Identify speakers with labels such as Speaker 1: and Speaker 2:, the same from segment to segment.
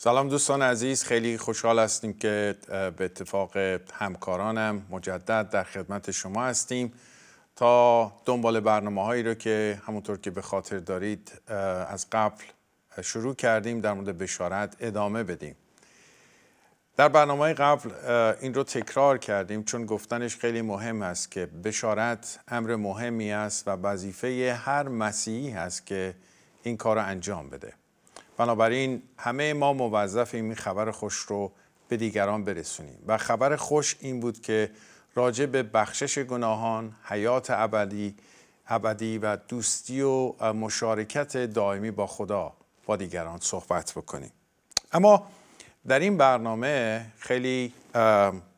Speaker 1: سلام دوستان عزیز خیلی خوشحال هستیم که به اتفاق همکارانم مجدد در خدمت شما هستیم تا دنبال برنامه هایی رو که همونطور که به خاطر دارید از قبل شروع کردیم در مورد بشارت ادامه بدیم در برنامه قبل این رو تکرار کردیم چون گفتنش خیلی مهم است که بشارت امر مهمی است و وظیفه هر مسیحی هست که این کار را انجام بده بنابراین همه ما موظفیم این خبر خوش رو به دیگران برسونیم و خبر خوش این بود که راجع به بخشش گناهان، حیات ابدی ابدی و دوستی و مشارکت دائمی با خدا با دیگران صحبت بکنیم اما در این برنامه خیلی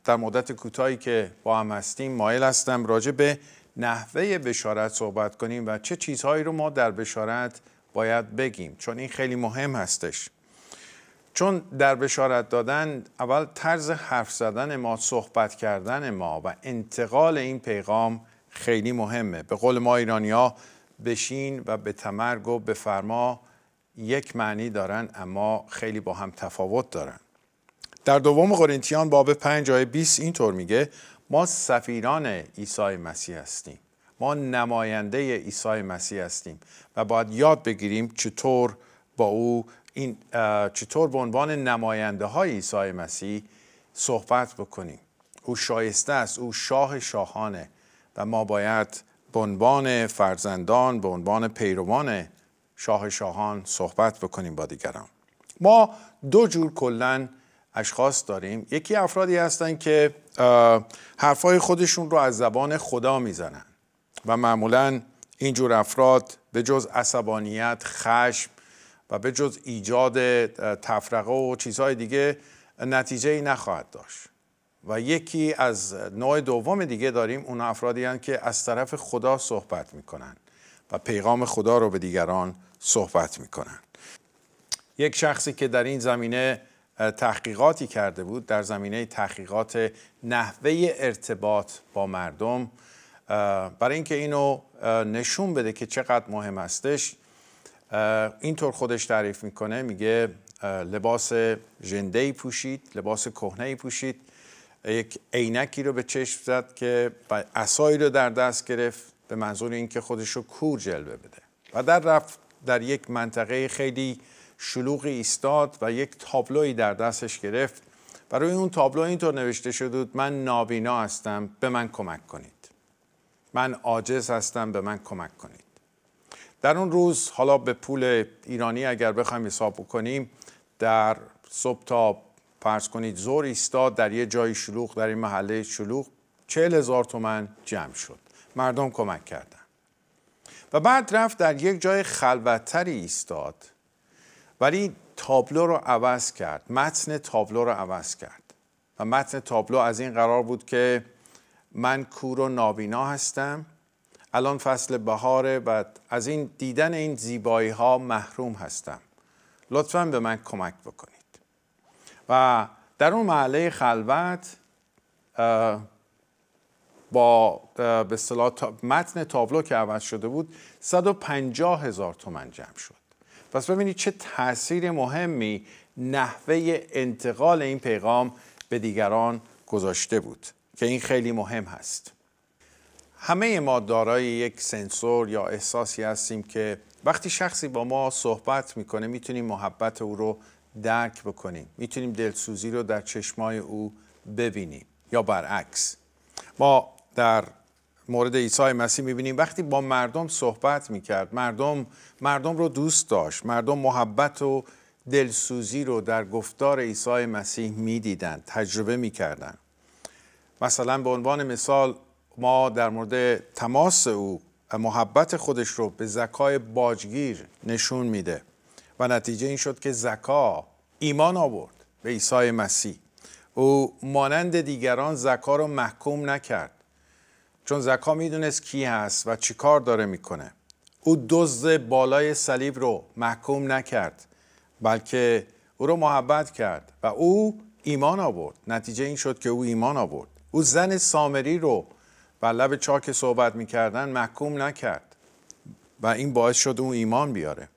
Speaker 1: در مدت کوتاهی که با هم هستیم مایل هستم راجع به نحوه بشارت صحبت کنیم و چه چیزهایی رو ما در بشارت باید بگیم چون این خیلی مهم هستش چون در بشارت دادن اول طرز حرف زدن ما صحبت کردن ما و انتقال این پیغام خیلی مهمه به قول ما ایرانی ها بشین و به تمرگ و به فرما یک معنی دارن اما خیلی با هم تفاوت دارن در دوم قرنتیان باب 5 آیه 20 اینطور میگه ما سفیران عیسی مسیح هستیم ما نماینده عیسی مسیح هستیم و باید یاد بگیریم چطور با او این چطور به عنوان نماینده های عیسی مسیح صحبت بکنیم او شایسته است او شاه شاهانه و ما باید به عنوان فرزندان به عنوان پیروان شاه شاهان صحبت بکنیم با دیگران ما دو جور کلا اشخاص داریم یکی افرادی هستند که حرفای خودشون رو از زبان خدا میزنن و معمولا اینجور افراد به جز عصبانیت خشم و به جز ایجاد تفرقه و چیزهای دیگه نتیجه ای نخواهد داشت و یکی از نوع دوم دیگه داریم اون افرادی هستند که از طرف خدا صحبت میکنن و پیغام خدا رو به دیگران صحبت میکنن یک شخصی که در این زمینه تحقیقاتی کرده بود در زمینه تحقیقات نحوه ارتباط با مردم برای اینکه اینو نشون بده که چقدر مهم هستش اینطور خودش تعریف میکنه میگه لباس ژنده ای پوشید لباس کهنه ای پوشید یک عینکی رو به چشم زد که اسایی رو در دست گرفت به منظور اینکه خودش رو کور جلوه بده و در رفت در یک منطقه خیلی شلوغ ایستاد و یک تابلوی در دستش گرفت و روی اون تابلو اینطور نوشته شده بود من نابینا هستم به من کمک کنید من عاجز هستم به من کمک کنید در اون روز حالا به پول ایرانی اگر بخوایم حساب کنیم در صبح تا پرس کنید زور ایستاد در یه جای شلوغ در این محله شلوغ چهل هزار تومن جمع شد مردم کمک کردن و بعد رفت در یک جای خلوتتری ایستاد ولی تابلو رو عوض کرد متن تابلو رو عوض کرد و متن تابلو از این قرار بود که من کور و نابینا هستم الان فصل بهاره و از این دیدن این زیبایی ها محروم هستم لطفا به من کمک بکنید و در اون محله خلوت با به صلاح متن تابلو که عوض شده بود 150 هزار تومن جمع شد پس ببینید چه تاثیر مهمی نحوه انتقال این پیغام به دیگران گذاشته بود که این خیلی مهم هست همه ما دارای یک سنسور یا احساسی هستیم که وقتی شخصی با ما صحبت میکنه میتونیم محبت او رو درک بکنیم میتونیم دلسوزی رو در چشمای او ببینیم یا برعکس ما در مورد عیسی مسیح میبینیم وقتی با مردم صحبت میکرد مردم مردم رو دوست داشت مردم محبت و دلسوزی رو در گفتار عیسی مسیح میدیدند تجربه میکردند مثلا به عنوان مثال ما در مورد تماس او محبت خودش رو به زکای باجگیر نشون میده و نتیجه این شد که زکا ایمان آورد به عیسی مسیح او مانند دیگران زکا رو محکوم نکرد چون زکا میدونست کی هست و چی کار داره میکنه او دزد بالای صلیب رو محکوم نکرد بلکه او رو محبت کرد و او ایمان آورد نتیجه این شد که او ایمان آورد او زن سامری رو بر لب چاک صحبت میکردن محکوم نکرد و این باعث شد اون ایمان بیاره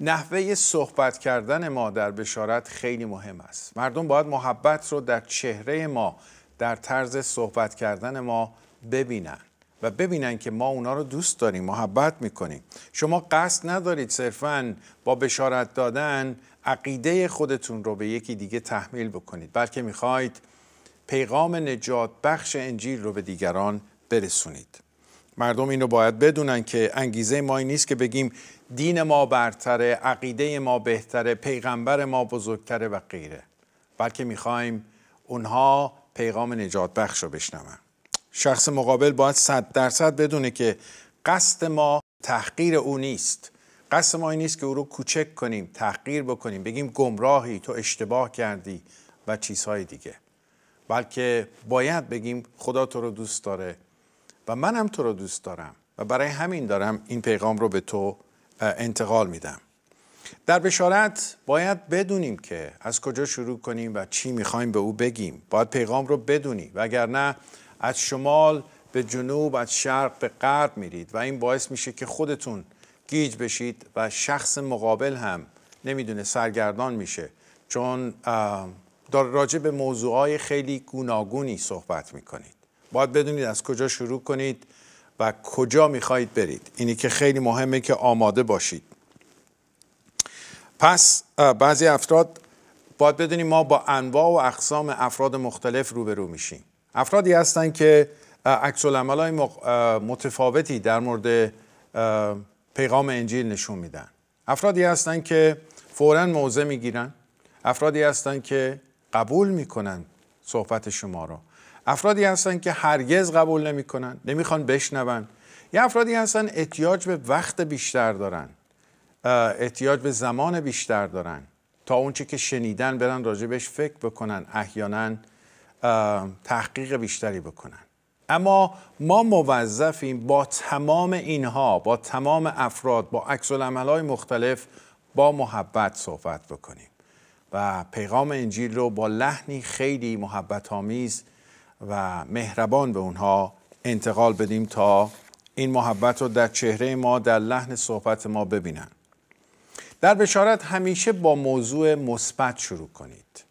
Speaker 1: نحوه صحبت کردن ما در بشارت خیلی مهم است مردم باید محبت رو در چهره ما در طرز صحبت کردن ما ببینن و ببینن که ما اونا رو دوست داریم محبت میکنیم شما قصد ندارید صرفا با بشارت دادن عقیده خودتون رو به یکی دیگه تحمیل بکنید بلکه میخواید پیغام نجات بخش انجیل رو به دیگران برسونید مردم این رو باید بدونن که انگیزه ما این نیست که بگیم دین ما برتره عقیده ما بهتره پیغمبر ما بزرگتره و غیره بلکه میخوایم اونها پیغام نجات بخش رو بشنون شخص مقابل باید صد درصد بدونه که قصد ما تحقیر او نیست قصد ما این نیست که او رو کوچک کنیم تحقیر بکنیم بگیم گمراهی تو اشتباه کردی و چیزهای دیگه بلکه باید بگیم خدا تو رو دوست داره و منم تو رو دوست دارم و برای همین دارم این پیغام رو به تو انتقال میدم در بشارت باید بدونیم که از کجا شروع کنیم و چی میخوایم به او بگیم باید پیغام رو بدونی وگرنه از شمال به جنوب از شرق به غرب میرید و این باعث میشه که خودتون گیج بشید و شخص مقابل هم نمیدونه سرگردان میشه چون در راجع به های خیلی گوناگونی صحبت می کنید باید بدونید از کجا شروع کنید و کجا می میخواهید برید اینی که خیلی مهمه که آماده باشید پس بعضی افراد باید بدونید ما با انواع و اقسام افراد مختلف روبرو میشیم افرادی هستند که عکس های متفاوتی در مورد پیغام انجیل نشون میدن افرادی هستند که فورا موضع میگیرن افرادی هستند که قبول میکنن صحبت شما رو افرادی هستن که هرگز قبول نمیکنن نمیخوان بشنون یه افرادی هستن احتیاج به وقت بیشتر دارن احتیاج به زمان بیشتر دارن تا اونچه که شنیدن برن راجبش فکر بکنن احیانا تحقیق بیشتری بکنن اما ما موظفیم با تمام اینها با تمام افراد با عکس های مختلف با محبت صحبت بکنیم و پیغام انجیل رو با لحنی خیلی محبت آمیز و مهربان به اونها انتقال بدیم تا این محبت رو در چهره ما در لحن صحبت ما ببینن در بشارت همیشه با موضوع مثبت شروع کنید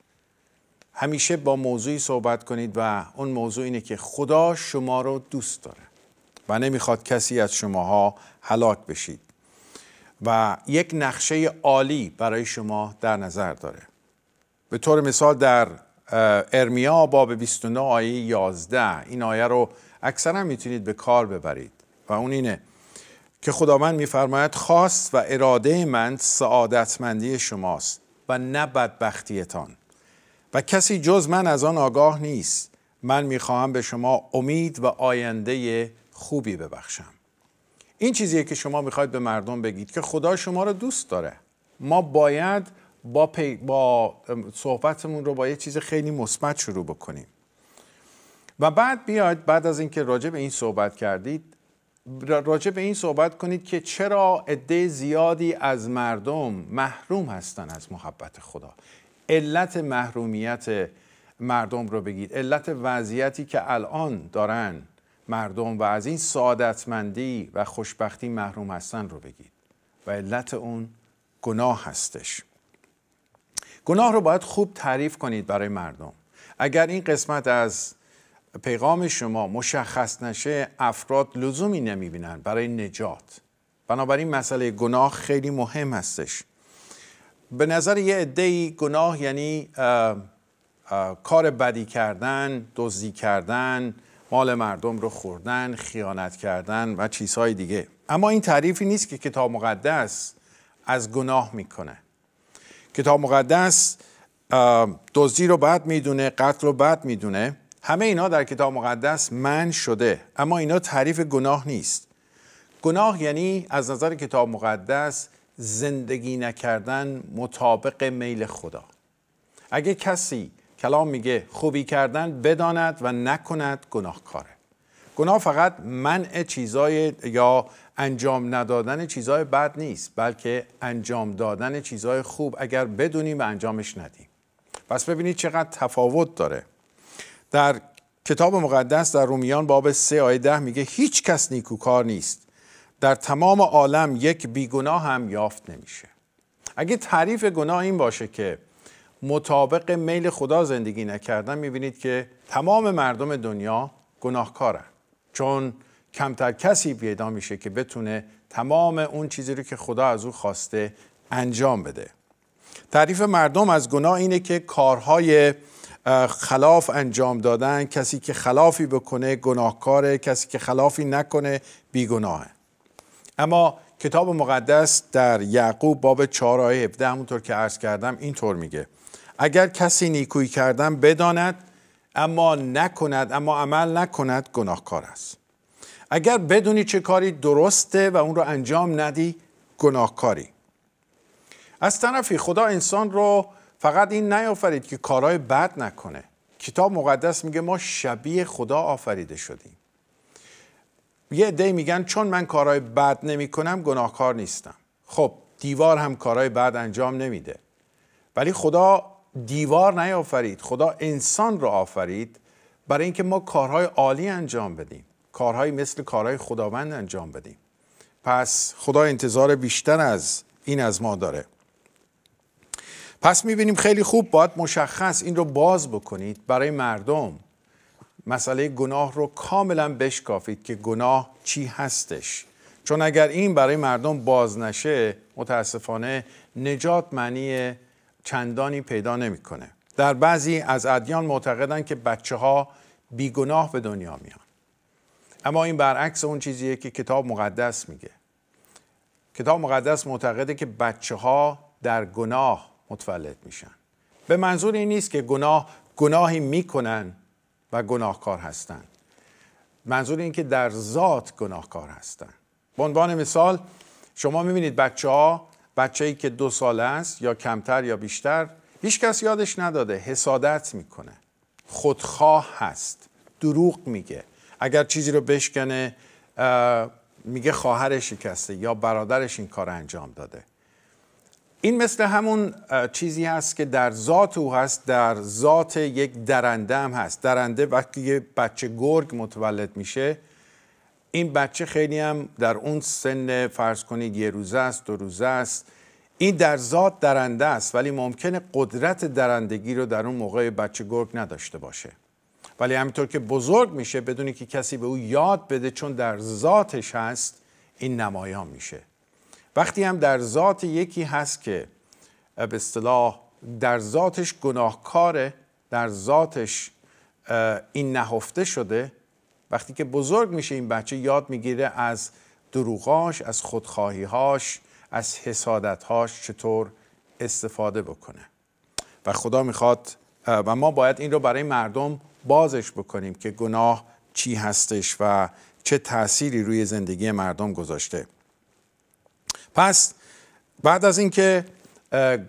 Speaker 1: همیشه با موضوعی صحبت کنید و اون موضوع اینه که خدا شما رو دوست داره و نمیخواد کسی از شماها هلاک بشید و یک نقشه عالی برای شما در نظر داره به طور مثال در ارمیا باب 29 آیه 11 این آیه رو اکثرا میتونید به کار ببرید و اون اینه که خداوند میفرماید خواست و اراده من سعادتمندی شماست و نه بدبختیتان و کسی جز من از آن آگاه نیست من میخواهم به شما امید و آینده خوبی ببخشم این چیزیه که شما میخواید به مردم بگید که خدا شما رو دوست داره ما باید با, با صحبتمون رو با یه چیز خیلی مثبت شروع بکنیم و بعد بیاید بعد از اینکه راجع به این صحبت کردید راجع به این صحبت کنید که چرا عده زیادی از مردم محروم هستند از محبت خدا علت محرومیت مردم رو بگید علت وضعیتی که الان دارن مردم و از این سعادتمندی و خوشبختی محروم هستن رو بگید و علت اون گناه هستش گناه رو باید خوب تعریف کنید برای مردم اگر این قسمت از پیغام شما مشخص نشه افراد لزومی نمیبینن برای نجات بنابراین مسئله گناه خیلی مهم هستش به نظر یه عدهای گناه یعنی کار بدی کردن دزدی کردن مال مردم رو خوردن خیانت کردن و چیزهای دیگه اما این تعریفی نیست که کتاب مقدس از گناه میکنه کتاب مقدس دزدی رو بد میدونه قتل رو بد میدونه همه اینا در کتاب مقدس من شده اما اینا تعریف گناه نیست گناه یعنی از نظر کتاب مقدس زندگی نکردن مطابق میل خدا اگه کسی کلام میگه خوبی کردن بداند و نکند کاره. گناه فقط منع چیزای یا انجام ندادن چیزای بد نیست بلکه انجام دادن چیزای خوب اگر بدونیم و انجامش ندیم پس ببینید چقدر تفاوت داره در کتاب مقدس در رومیان باب 3 آیه 10 میگه هیچ کس نیکوکار نیست در تمام عالم یک بیگناه هم یافت نمیشه اگه تعریف گناه این باشه که مطابق میل خدا زندگی نکردن میبینید که تمام مردم دنیا گناهکارن چون کمتر کسی پیدا میشه که بتونه تمام اون چیزی رو که خدا از او خواسته انجام بده تعریف مردم از گناه اینه که کارهای خلاف انجام دادن کسی که خلافی بکنه گناهکاره کسی که خلافی نکنه بیگناهه اما کتاب مقدس در یعقوب باب 4 آیه 17 همونطور که عرض کردم اینطور میگه اگر کسی نیکویی کردن بداند اما نکند اما عمل نکند گناهکار است اگر بدونی چه کاری درسته و اون رو انجام ندی گناهکاری از طرفی خدا انسان رو فقط این نیافرید که کارهای بد نکنه کتاب مقدس میگه ما شبیه خدا آفریده شدیم یه عده میگن چون من کارهای بد نمی کنم گناهکار نیستم خب دیوار هم کارهای بد انجام نمیده ولی خدا دیوار نیافرید خدا انسان رو آفرید برای اینکه ما کارهای عالی انجام بدیم کارهای مثل کارهای خداوند انجام بدیم پس خدا انتظار بیشتر از این از ما داره پس میبینیم خیلی خوب باید مشخص این رو باز بکنید برای مردم مسئله گناه رو کاملا بشکافید که گناه چی هستش چون اگر این برای مردم باز نشه متاسفانه نجات معنی چندانی پیدا نمیکنه در بعضی از ادیان معتقدن که بچه ها بیگناه به دنیا میان اما این برعکس اون چیزیه که کتاب مقدس میگه کتاب مقدس معتقده که بچه ها در گناه متولد میشن به منظور این نیست که گناه گناهی میکنن و گناهکار هستند منظور این که در ذات گناهکار هستند به عنوان مثال شما میبینید بچه ها بچه ای که دو سال است یا کمتر یا بیشتر هیچ کس یادش نداده حسادت میکنه خودخواه هست دروغ میگه اگر چیزی رو بشکنه میگه خواهر شکسته یا برادرش این کار انجام داده این مثل همون چیزی هست که در ذات او هست در ذات یک درنده هم هست درنده وقتی یه بچه گرگ متولد میشه این بچه خیلی هم در اون سن فرض کنید یه روزه است دو روزه است این در ذات درنده است ولی ممکنه قدرت درندگی رو در اون موقع بچه گرگ نداشته باشه ولی همینطور که بزرگ میشه بدونی که کسی به او یاد بده چون در ذاتش هست این نمایان میشه وقتی هم در ذات یکی هست که به اصطلاح در ذاتش گناهکاره در ذاتش این نهفته شده وقتی که بزرگ میشه این بچه یاد میگیره از دروغاش از خودخواهیهاش از حسادتهاش چطور استفاده بکنه و خدا میخواد و ما باید این رو برای مردم بازش بکنیم که گناه چی هستش و چه تأثیری روی زندگی مردم گذاشته پس بعد از اینکه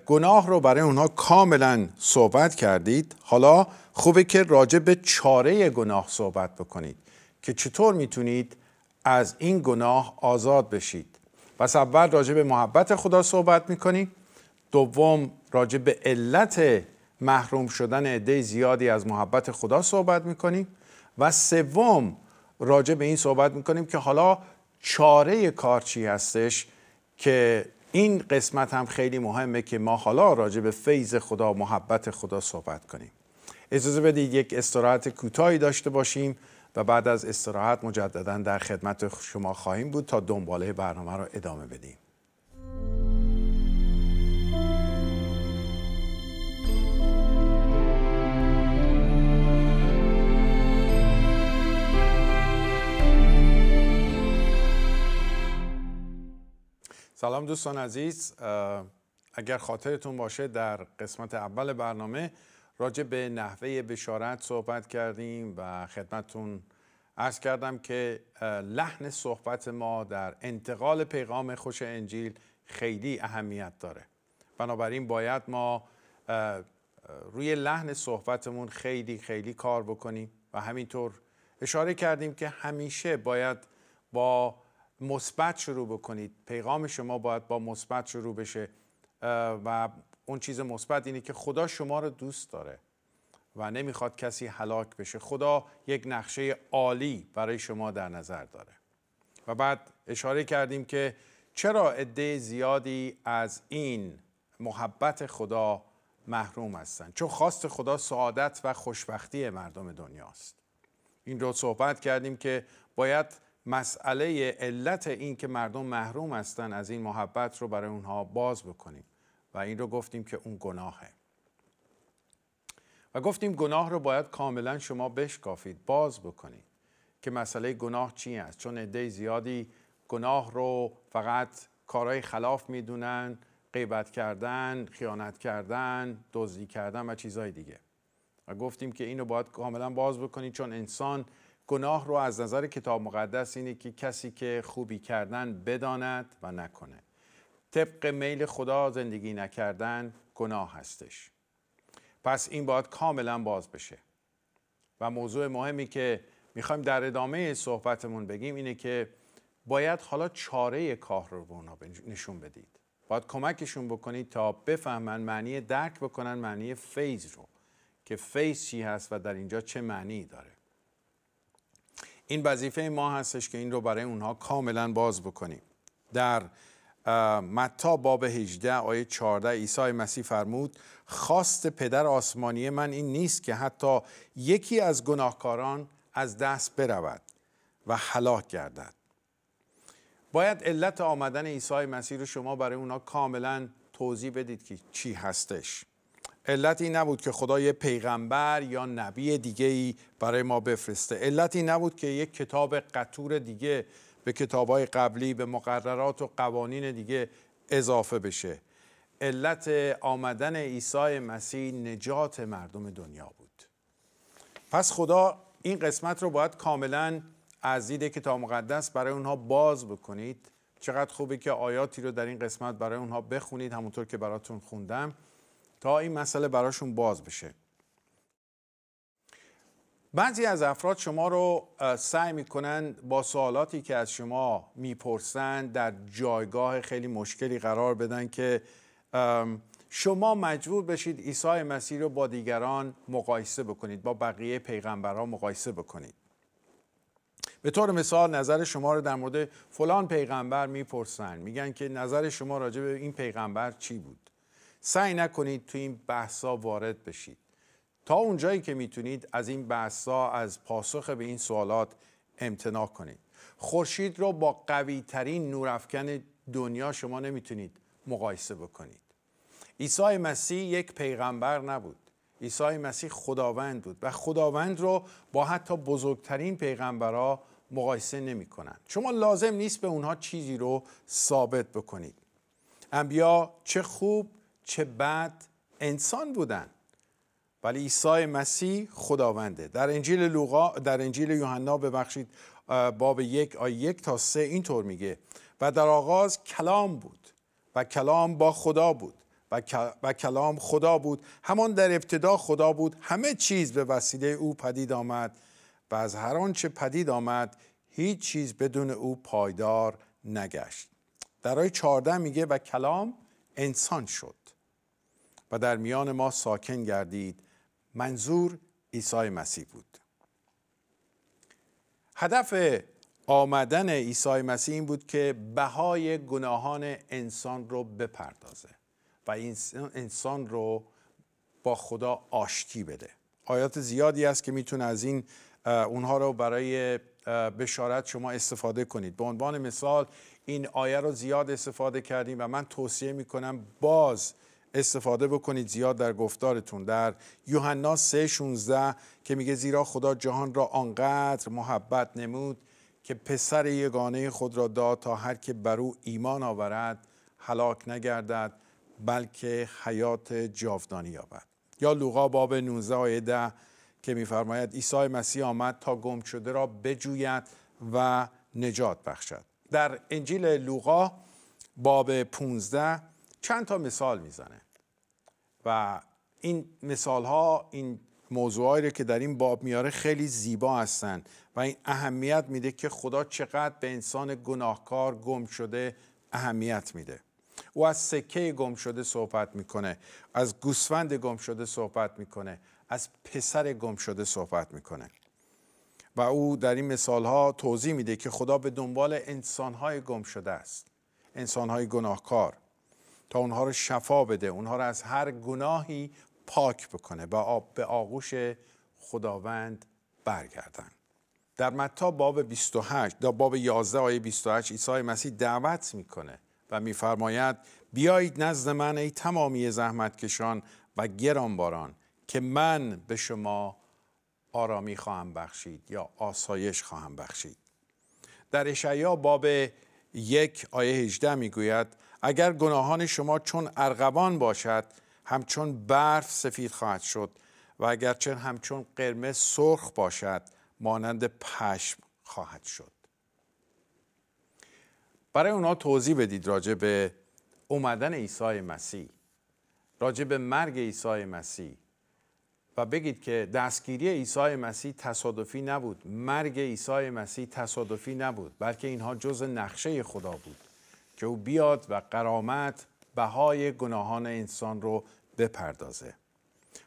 Speaker 1: گناه رو برای اونها کاملا صحبت کردید حالا خوبه که راجع به چاره گناه صحبت بکنید که چطور میتونید از این گناه آزاد بشید پس اول راجع به محبت خدا صحبت میکنیم دوم راجع به علت محروم شدن عده زیادی از محبت خدا صحبت میکنیم و سوم راجع به این صحبت میکنیم که حالا چاره کار چی هستش که این قسمت هم خیلی مهمه که ما حالا راجع به فیض خدا و محبت خدا صحبت کنیم اجازه بدید یک استراحت کوتاهی داشته باشیم و بعد از استراحت مجددا در خدمت شما خواهیم بود تا دنباله برنامه را ادامه بدیم سلام دوستان عزیز اگر خاطرتون باشه در قسمت اول برنامه راجع به نحوه بشارت صحبت کردیم و خدمتون عرض کردم که لحن صحبت ما در انتقال پیغام خوش انجیل خیلی اهمیت داره بنابراین باید ما روی لحن صحبتمون خیلی خیلی کار بکنیم و همینطور اشاره کردیم که همیشه باید با مثبت شروع بکنید پیغام شما باید با مثبت شروع بشه و اون چیز مثبت اینه که خدا شما رو دوست داره و نمیخواد کسی هلاک بشه خدا یک نقشه عالی برای شما در نظر داره و بعد اشاره کردیم که چرا عده زیادی از این محبت خدا محروم هستند چون خواست خدا سعادت و خوشبختی مردم دنیاست این رو صحبت کردیم که باید مسئله علت این که مردم محروم هستند از این محبت رو برای اونها باز بکنیم و این رو گفتیم که اون گناهه و گفتیم گناه رو باید کاملا شما بشکافید باز بکنید که مسئله گناه چی است چون عده زیادی گناه رو فقط کارهای خلاف میدونن غیبت کردن خیانت کردن دزدی کردن و چیزهای دیگه و گفتیم که اینو باید کاملا باز بکنید چون انسان گناه رو از نظر کتاب مقدس اینه که کسی که خوبی کردن بداند و نکنه. طبق میل خدا زندگی نکردن گناه هستش پس این باید کاملا باز بشه و موضوع مهمی که میخوایم در ادامه صحبتمون بگیم اینه که باید حالا چاره کار رو به نشون بدید باید کمکشون بکنید تا بفهمن معنی درک بکنن معنی فیض رو که فیض چی هست و در اینجا چه معنی داره این وظیفه ما هستش که این رو برای اونها کاملا باز بکنیم در متا باب 18 آیه 14 عیسی مسیح فرمود خواست پدر آسمانی من این نیست که حتی یکی از گناهکاران از دست برود و هلاک گردد باید علت آمدن عیسی مسیح رو شما برای اونا کاملا توضیح بدید که چی هستش علت این نبود که خدا پیغمبر یا نبی دیگه ای برای ما بفرسته علت این نبود که یک کتاب قطور دیگه به کتابهای قبلی به مقررات و قوانین دیگه اضافه بشه علت آمدن عیسی مسیح نجات مردم دنیا بود پس خدا این قسمت رو باید کاملا از دید کتاب مقدس برای اونها باز بکنید چقدر خوبه که آیاتی رو در این قسمت برای اونها بخونید همونطور که براتون خوندم تا این مسئله براشون باز بشه بعضی از افراد شما رو سعی میکنن با سوالاتی که از شما میپرسند در جایگاه خیلی مشکلی قرار بدن که شما مجبور بشید عیسی مسیح رو با دیگران مقایسه بکنید با بقیه پیغمبرها مقایسه بکنید به طور مثال نظر شما رو در مورد فلان پیغمبر میپرسن میگن که نظر شما راجع به این پیغمبر چی بود سعی نکنید تو این بحثا وارد بشید تا اونجایی که میتونید از این بحثا از پاسخ به این سوالات امتناع کنید خورشید رو با قوی ترین نورافکن دنیا شما نمیتونید مقایسه بکنید عیسی مسیح یک پیغمبر نبود عیسی مسیح خداوند بود و خداوند رو با حتی بزرگترین پیغمبرها مقایسه نمی کنند. شما لازم نیست به اونها چیزی رو ثابت بکنید انبیا چه خوب چه بد انسان بودند ولی عیسی مسیح خداونده در انجیل لوقا در انجیل یوحنا ببخشید باب یک آیه یک تا سه اینطور میگه و در آغاز کلام بود و کلام با خدا بود و, کلام خدا بود همان در ابتدا خدا بود همه چیز به وسیله او پدید آمد و از هر آنچه پدید آمد هیچ چیز بدون او پایدار نگشت در آیه چارده میگه و کلام انسان شد و در میان ما ساکن گردید منظور عیسی مسیح بود هدف آمدن عیسی مسیح این بود که بهای گناهان انسان رو بپردازه و انسان رو با خدا آشتی بده آیات زیادی است که میتونه از این اونها رو برای بشارت شما استفاده کنید به عنوان مثال این آیه رو زیاد استفاده کردیم و من توصیه میکنم باز استفاده بکنید زیاد در گفتارتون در یوحنا 3:16 که میگه زیرا خدا جهان را آنقدر محبت نمود که پسر یگانه خود را داد تا هر که بر او ایمان آورد هلاک نگردد بلکه حیات جاودانی یابد یا لوقا باب 19 آیه که میفرماید عیسی مسیح آمد تا گم شده را بجوید و نجات بخشد در انجیل لوقا باب 15 چند تا مثال میزنه و این مثال ها این موضوعایی رو که در این باب میاره خیلی زیبا هستن و این اهمیت میده که خدا چقدر به انسان گناهکار گم شده اهمیت میده او از سکه گم شده صحبت میکنه از گوسفند گم شده صحبت میکنه از پسر گم شده صحبت میکنه و او در این مثال ها توضیح میده که خدا به دنبال انسان های گم شده است انسان های گناهکار تا اونها رو شفا بده اونها رو از هر گناهی پاک بکنه و به آغوش خداوند برگردن در متا باب 28 در باب 11 آیه 28 عیسی مسیح دعوت میکنه و میفرماید بیایید نزد من ای تمامی زحمتکشان و گرانباران که من به شما آرامی خواهم بخشید یا آسایش خواهم بخشید در اشعیا باب یک آیه 18 میگوید اگر گناهان شما چون ارغوان باشد همچون برف سفید خواهد شد و اگرچه همچون قرمز سرخ باشد مانند پشم خواهد شد برای اونا توضیح بدید راجع به اومدن عیسی مسیح راجع به مرگ عیسی مسیح و بگید که دستگیری عیسی مسیح تصادفی نبود مرگ عیسی مسیح تصادفی نبود بلکه اینها جز نقشه خدا بود که او بیاد و قرامت بهای گناهان انسان رو بپردازه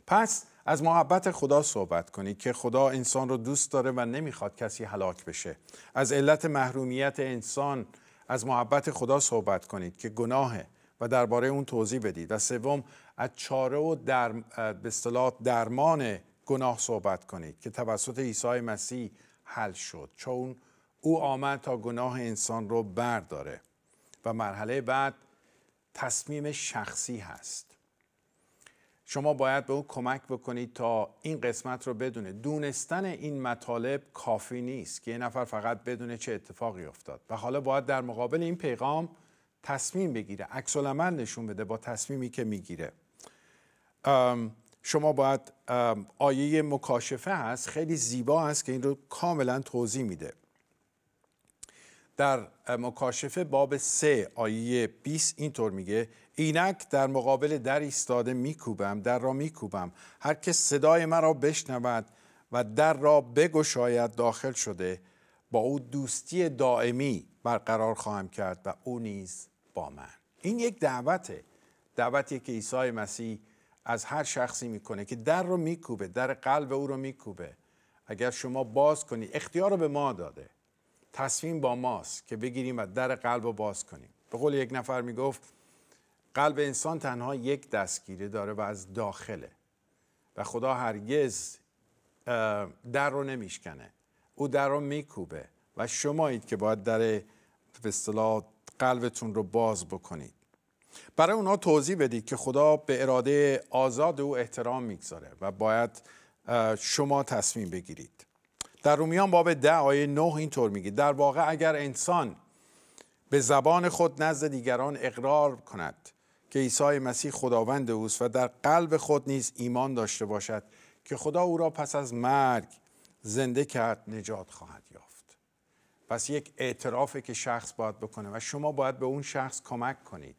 Speaker 1: پس از محبت خدا صحبت کنید که خدا انسان رو دوست داره و نمیخواد کسی هلاک بشه از علت محرومیت انسان از محبت خدا صحبت کنید که گناهه و درباره اون توضیح بدید و سوم از چاره و در به اصطلاح درمان گناه صحبت کنید که توسط عیسی مسیح حل شد چون او آمد تا گناه انسان رو برداره و مرحله بعد تصمیم شخصی هست شما باید به او کمک بکنید تا این قسمت رو بدونه دونستن این مطالب کافی نیست که یه نفر فقط بدونه چه اتفاقی افتاد و حالا باید در مقابل این پیغام تصمیم بگیره عکس نشون بده با تصمیمی که میگیره شما باید آیه مکاشفه هست خیلی زیبا هست که این رو کاملا توضیح میده در مکاشفه باب 3 آیه 20 اینطور میگه اینک در مقابل در ایستاده میکوبم در را میکوبم هر که صدای مرا بشنود و در را بگشاید داخل شده با او دوستی دائمی برقرار خواهم کرد و او نیز با من این یک دعوته دعوتی که عیسی مسیح از هر شخصی میکنه که در رو میکوبه در قلب او رو میکوبه اگر شما باز کنی اختیار رو به ما داده تصمیم با ماست که بگیریم و در قلب رو باز کنیم به قول یک نفر میگفت قلب انسان تنها یک دستگیره داره و از داخله و خدا هرگز در رو نمیشکنه او در رو میکوبه و شمایید که باید در به قلبتون رو باز بکنید برای اونا توضیح بدید که خدا به اراده آزاد او احترام میگذاره و باید شما تصمیم بگیرید در رومیان باب ده آیه نه اینطور میگه در واقع اگر انسان به زبان خود نزد دیگران اقرار کند که عیسی مسیح خداوند اوست و در قلب خود نیز ایمان داشته باشد که خدا او را پس از مرگ زنده کرد نجات خواهد یافت پس یک اعترافه که شخص باید بکنه و شما باید به اون شخص کمک کنید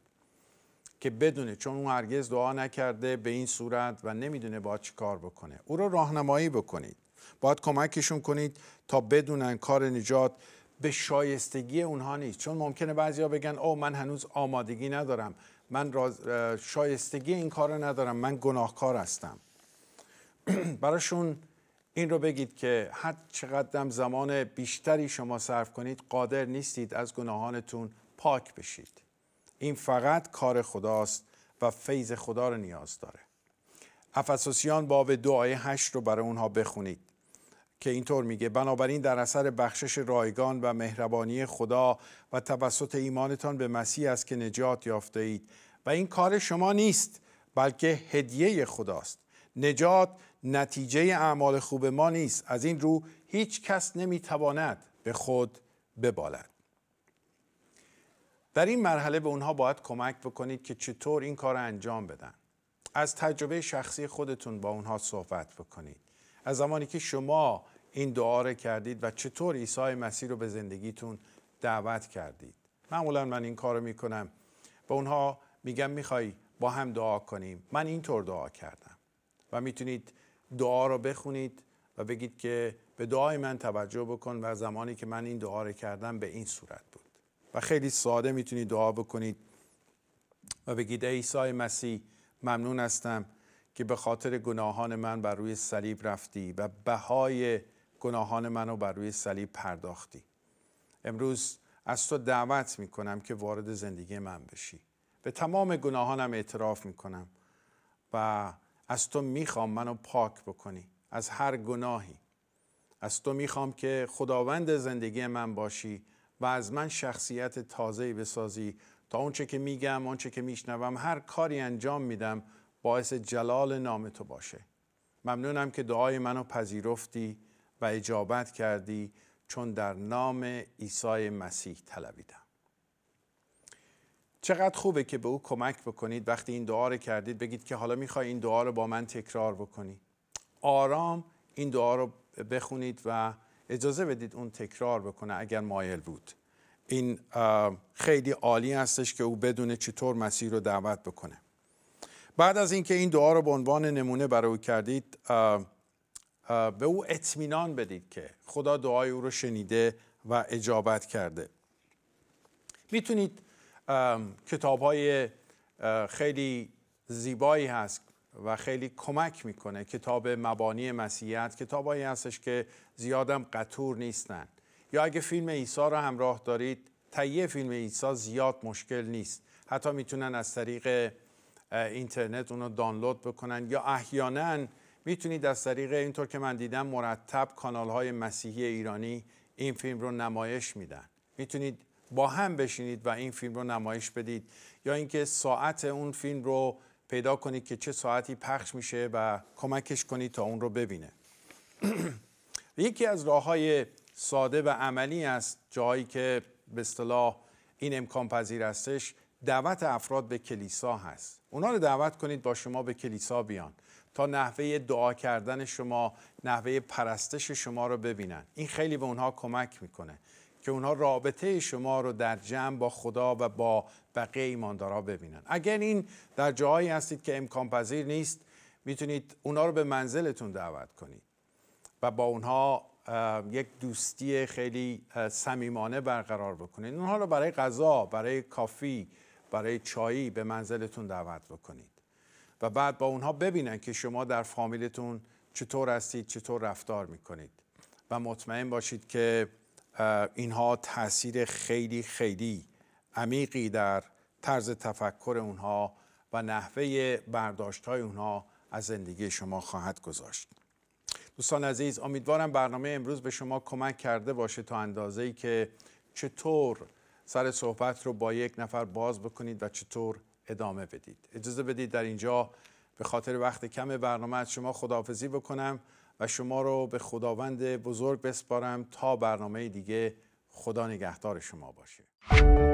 Speaker 1: که بدونه چون اون هرگز دعا نکرده به این صورت و نمیدونه با چی کار بکنه او را راهنمایی بکنید باید کمکشون کنید تا بدونن کار نجات به شایستگی اونها نیست چون ممکنه بعضیا بگن او من هنوز آمادگی ندارم من شایستگی این کار ندارم من گناهکار هستم براشون این رو بگید که هر چقدر زمان بیشتری شما صرف کنید قادر نیستید از گناهانتون پاک بشید این فقط کار خداست و فیض خدا رو نیاز داره افسوسیان باب دعای هشت رو برای اونها بخونید که اینطور میگه بنابراین در اثر بخشش رایگان و مهربانی خدا و توسط ایمانتان به مسیح است که نجات یافته اید و این کار شما نیست بلکه هدیه خداست نجات نتیجه اعمال خوب ما نیست از این رو هیچ کس نمیتواند به خود ببالد در این مرحله به اونها باید کمک بکنید که چطور این کار انجام بدن از تجربه شخصی خودتون با اونها صحبت بکنید از زمانی که شما این دعا رو کردید و چطور عیسی مسیح رو به زندگیتون دعوت کردید معمولا من این کار می میکنم و اونها میگم میخوای با هم دعا کنیم من اینطور دعا کردم و میتونید دعا رو بخونید و بگید که به دعای من توجه بکن و زمانی که من این دعا رو کردم به این صورت بود و خیلی ساده میتونید دعا بکنید و بگید ای عیسی مسیح ممنون هستم که به خاطر گناهان من بر روی صلیب رفتی و بهای گناهان منو بر روی صلیب پرداختی امروز از تو دعوت می که وارد زندگی من بشی به تمام گناهانم اعتراف می و از تو میخوام منو پاک بکنی از هر گناهی از تو میخوام که خداوند زندگی من باشی و از من شخصیت تازه‌ای بسازی تا اونچه که میگم اونچه که میشنوم هر کاری انجام میدم باعث جلال نام تو باشه ممنونم که دعای منو پذیرفتی و اجابت کردی چون در نام عیسی مسیح طلبیدم چقدر خوبه که به او کمک بکنید وقتی این دعا رو کردید بگید که حالا میخوای این دعا رو با من تکرار بکنی آرام این دعا رو بخونید و اجازه بدید اون تکرار بکنه اگر مایل بود این خیلی عالی هستش که او بدونه چطور مسیح رو دعوت بکنه بعد از اینکه این دعا رو به عنوان نمونه برای او کردید به او اطمینان بدید که خدا دعای او رو شنیده و اجابت کرده میتونید کتاب های خیلی زیبایی هست و خیلی کمک میکنه کتاب مبانی مسیحیت کتابایی هستش که زیادم قطور نیستن یا اگه فیلم عیسی را همراه دارید تهیه فیلم عیسی زیاد مشکل نیست حتی میتونن از طریق اینترنت اونو دانلود بکنن یا احیانا میتونید از طریق اینطور که من دیدم مرتب کانال های مسیحی ایرانی این فیلم رو نمایش میدن میتونید با هم بشینید و این فیلم رو نمایش بدید یا اینکه ساعت اون فیلم رو پیدا کنید که چه ساعتی پخش میشه و کمکش کنید تا اون رو ببینه یکی از راه های ساده و عملی است جایی که به اصطلاح این امکان پذیر هستش دعوت افراد به کلیسا هست اونا رو دعوت کنید با شما به کلیسا بیان تا نحوه دعا کردن شما نحوه پرستش شما رو ببینن این خیلی به اونها کمک میکنه که اونها رابطه شما رو در جمع با خدا و با بقیه ایماندارا ببینن اگر این در جاهایی هستید که امکان پذیر نیست میتونید اونها رو به منزلتون دعوت کنید و با اونها یک دوستی خیلی صمیمانه برقرار بکنید اونها رو برای غذا برای کافی برای چایی به منزلتون دعوت بکنید و بعد با اونها ببینن که شما در فامیلتون چطور هستید چطور رفتار میکنید و مطمئن باشید که اینها تاثیر خیلی خیلی عمیقی در طرز تفکر اونها و نحوه برداشت های اونها از زندگی شما خواهد گذاشت دوستان عزیز امیدوارم برنامه امروز به شما کمک کرده باشه تا اندازه ای که چطور سر صحبت رو با یک نفر باز بکنید و چطور ادامه بدید اجازه بدید در اینجا به خاطر وقت کم برنامه از شما خداحافظی بکنم و شما رو به خداوند بزرگ بسپارم تا برنامه دیگه خدا نگهدار شما باشه